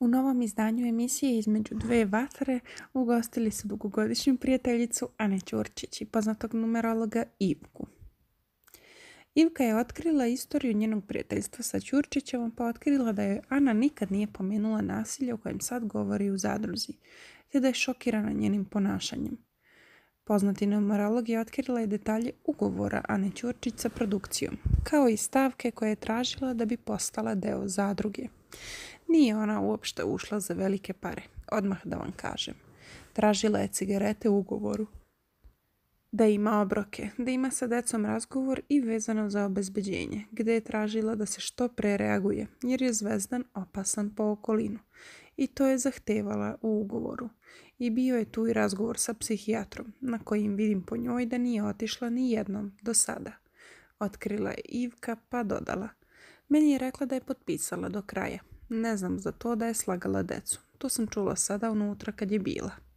U novom izdanju emisije Između dve vatre ugostili su dugogodišnju prijateljicu Ane Ćurčić i poznatog numerologa Ivku. Ivka je otkrila istoriju njenog prijateljstva sa Ćurčićevom pa otkrila da joj Ana nikad nije pomenula nasilje o kojem sad govori u zadruzi, te da je šokirana njenim ponašanjem. Poznati numerolog je otkrila i detalje ugovora Ane Ćurčić sa produkcijom, kao i stavke koje je tražila da bi postala deo zadruge. Nije ona uopšte ušla za velike pare, odmah da vam kažem. Tražila je cigarete u ugovoru. Da ima obroke, da ima sa decom razgovor i vezano za obezbeđenje, gdje je tražila da se što pre reaguje, jer je zvezdan opasan po okolinu. I to je zahtevala u ugovoru. I bio je tu i razgovor sa psihijatrom, na kojim vidim po njoj da nije otišla ni jednom do sada. Otkrila je Ivka pa dodala. Meni je rekla da je potpisala do kraja, ne znam za to da je slagala decu. To sam čula sada unutra kad je bila.